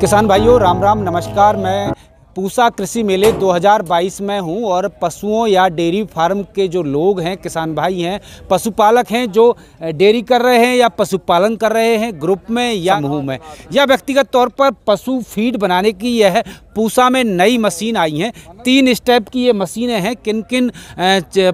किसान भाइयों राम राम नमस्कार मैं पूसा कृषि मेले 2022 में हूं और पशुओं या डेयरी फार्म के जो लोग हैं किसान भाई हैं पशुपालक हैं जो डेयरी कर रहे हैं या पशुपालन कर रहे हैं ग्रुप में या समूह में या व्यक्तिगत तौर पर पशु फीड बनाने की यह पूसा में नई मशीन आई हैं तीन स्टेप की ये मशीनें हैं किन किन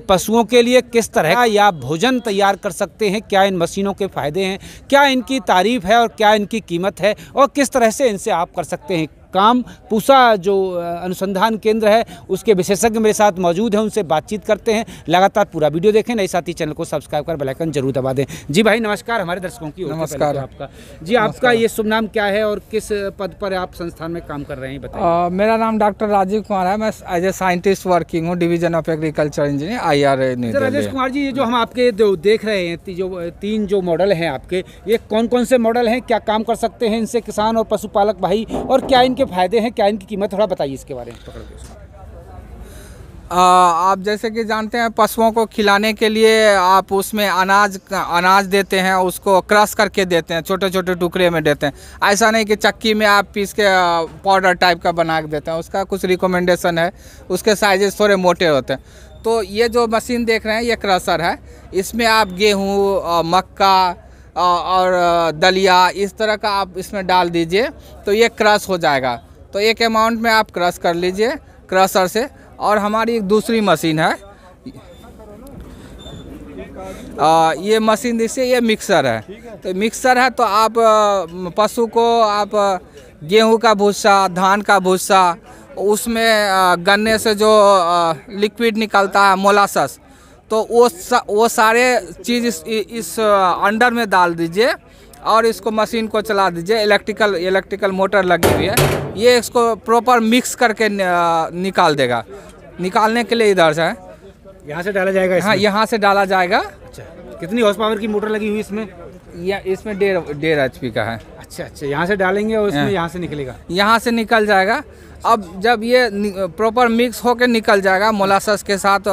पशुओं के लिए किस तरह का या भोजन तैयार कर सकते हैं क्या इन मशीनों के फ़ायदे हैं क्या इनकी तारीफ़ है और क्या इनकी कीमत है और किस तरह से इनसे आप कर सकते हैं काम पूसा जो अनुसंधान केंद्र है उसके विशेषज्ञ मेरे साथ मौजूद हैं उनसे बातचीत करते हैं लगातार पूरा वीडियो देखें नए साथ ही चैनल को सब्सक्राइब कर बेलाइकन जरूर दबा दें जी भाई नमस्कार हमारे दर्शकों की नमस्कार आपका जी आपका ये शुभ नाम क्या है और किस पद पर आप संस्थान में काम कर रहे हैं मेरा नाम डॉक्टर राजीव कुमार है मैं एज ए साइंटिस्ट वर्किंग हूँ division of agriculture engineer I R अच्छा, राजेश कुमार जी ये जो हम आपके देख रहे हैं जो तीन जो मॉडल हैं आपके ये कौन कौन से मॉडल हैं क्या काम कर सकते हैं इनसे किसान और पशुपालक भाई और क्या इनके इसके फ़ायदे हैं क्या इनकी कीमत थोड़ा बताइए इसके बारे में पकड़ के आप जैसे कि जानते हैं पशुओं को खिलाने के लिए आप उसमें अनाज अनाज देते हैं उसको क्रश करके देते हैं छोटे छोटे टुकड़े में देते हैं ऐसा नहीं कि चक्की में आप पीस के पाउडर टाइप का बना के देते हैं उसका कुछ रिकमेंडेशन है उसके साइजेस थोड़े मोटे होते हैं तो ये जो मशीन देख रहे हैं ये क्रशर है इसमें आप गेहूँ मक्का और दलिया इस तरह का आप इसमें डाल दीजिए तो ये क्रश हो जाएगा तो एक अमाउंट में आप क्रश कर लीजिए क्रशर से और हमारी एक दूसरी मशीन है आ, ये मशीन देखिए ये मिक्सर है तो मिक्सर है तो आप पशु को आप गेहूं का भूसा धान का भूसा उसमें गन्ने से जो लिक्विड निकलता है मोलासस तो वो सा, वो सारे चीज़ इस, इस अंडर में डाल दीजिए और इसको मशीन को चला दीजिए इलेक्ट्रिकल इलेक्ट्रिकल मोटर लगी हुई है ये इसको प्रॉपर मिक्स करके निकाल देगा निकालने के लिए इधर से यहाँ से डाला जाएगा हाँ यहाँ से डाला जाएगा अच्छा कितनी हॉर्स पावर की मोटर लगी हुई इसमें यह इसमें डेढ़ डेढ़ एच का है अच्छा अच्छा यहाँ से डालेंगे और उसमें हाँ। यहाँ से निकलेगा यहाँ से निकल जाएगा अब जब ये प्रॉपर मिक्स होकर निकल जाएगा मोलासस के साथ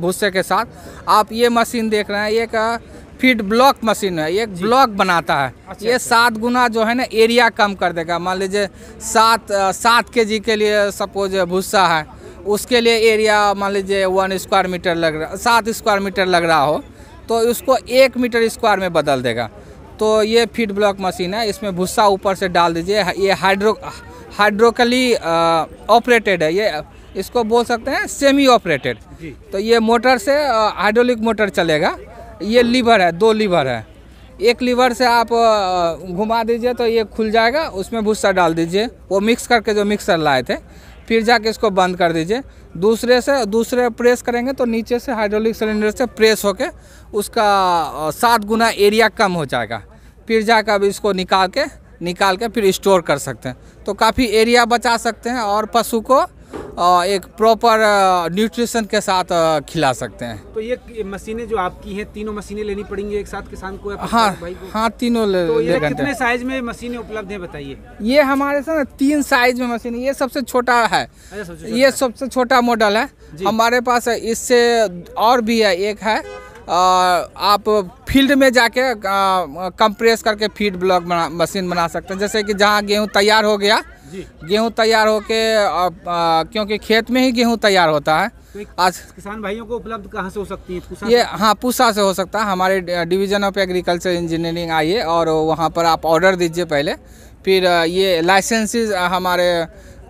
भूसे के साथ आप ये मशीन देख रहे हैं ये का फीड ब्लॉक मशीन है ये ब्लॉक बनाता है अच्छा, ये अच्छा। सात गुना जो है ना एरिया कम कर देगा मान लीजिए सात सात के जी के लिए सपोज भूसा है उसके लिए एरिया मान लीजिए वन स्क्वायर मीटर लग रहा सात स्क्वायर मीटर लग रहा हो तो उसको एक मीटर स्क्वायर में बदल देगा तो ये फीड ब्लॉक मशीन है इसमें भूसा ऊपर से डाल दीजिए ये हाइड्रो हाइड्रोकली ऑपरेटेड है ये इसको बोल सकते हैं सेमी ऑपरेटेड तो ये मोटर से हाइड्रोलिक मोटर चलेगा ये लीवर है दो लीवर है एक लीवर से आप घुमा दीजिए तो ये खुल जाएगा उसमें भूसा डाल दीजिए वो मिक्स करके जो मिक्सर लाए थे फिर जाके इसको बंद कर दीजिए दूसरे से दूसरे प्रेस करेंगे तो नीचे से हाइड्रोलिक सिलेंडर से प्रेस होके उसका सात गुना एरिया कम हो जाएगा फिर जाके अब इसको निकाल के निकाल के फिर स्टोर कर सकते हैं तो काफ़ी एरिया बचा सकते हैं और पशु को एक प्रॉपर न्यूट्रिशन के साथ खिला सकते हैं तो ये मशीनें जो आपकी हैं तीनों मशीनें लेनी पड़ेंगी एक साथ किसान को हाँ भाई को? हाँ तीनों ले, तो ये कितने साइज में मशीनें उपलब्ध हैं बताइए ये हमारे साथ तीन साइज में मशीन ये सबसे छोटा है ये अच्छा, सबसे छोटा मॉडल है हमारे पास इससे और भी है एक है आप फील्ड में जाके कंप्रेस करके फीड ब्लॉक मशीन बना सकते हैं जैसे कि जहाँ गेहूँ तैयार हो गया गेहूँ तैयार होके क्योंकि खेत में ही गेहूँ तैयार होता है तो आज किसान भाइयों को उपलब्ध कहाँ से हो सकती है ये हाँ पूसा से हो सकता है हमारे डिवीजन ऑफ एग्रीकल्चर इंजीनियरिंग आइए और वहाँ पर आप ऑर्डर दीजिए पहले फिर ये लाइसेंसेज हमारे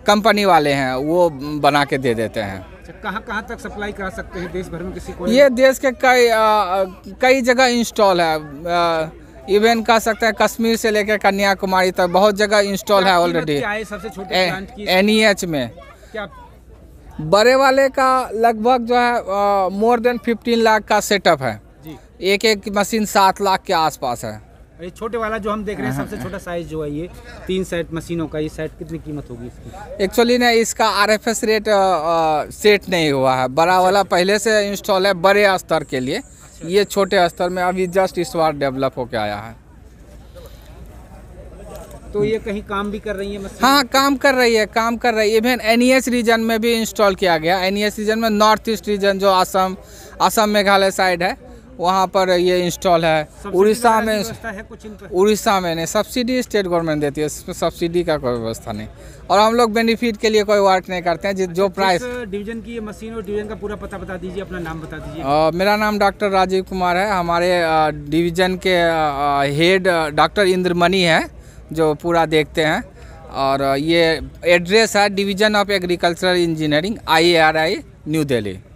कंपनी वाले हैं वो बना के दे देते हैं अच्छा, कहाँ कहाँ तक सप्लाई करा सकते हैं देश भर में किसी को ये देश के कई कई जगह इंस्टॉल है आ, इवन कह सकते हैं कश्मीर से लेकर कन्याकुमारी तक बहुत जगह इंस्टॉल है ऑलरेडी एन ई एच में बड़े वाले का लगभग जो है मोर देन फिफ्टीन लाख का सेटअप है एक एक मशीन सात लाख के आसपास है ये छोटे वाला जो हम देख रहे हैं हाँ, सबसे हाँ। छोटा साइज जो है ये तीन सेट मशीनों का ये सेट कितनी कीमत होगी इसकी एक्चुअली ना इसका आरएफएस रेट एस आ, सेट नहीं हुआ है बड़ा अच्छा, वाला अच्छा। पहले से इंस्टॉल है बड़े स्तर के लिए ये छोटे स्तर में अभी जस्ट इस बार डेवलप होके आया है तो ये कहीं काम भी कर रही है हाँ काम कर रही है काम कर रही है इवन एन रीजन में भी इंस्टॉल किया गया एन रीजन e में नॉर्थ ईस्ट रीजन जो असम असम मेघालय साइड है वहाँ पर ये इंस्टॉल है उड़ीसा में उड़ीसा में नहीं सब्सिडी स्टेट गवर्नमेंट देती है इसमें सब्सिडी का कोई व्यवस्था नहीं और हम लोग बेनिफिट के लिए कोई वर्क नहीं करते हैं जो, जो प्राइस डिवीजन की मशीन और डिवीजन का पूरा पता बता दीजिए अपना नाम बता दीजिए मेरा नाम डॉक्टर राजीव कुमार है हमारे डिवीजन के हेड डॉक्टर इंद्रमणि है जो पूरा देखते हैं और ये एड्रेस है division of agricultural engineering I new Delhi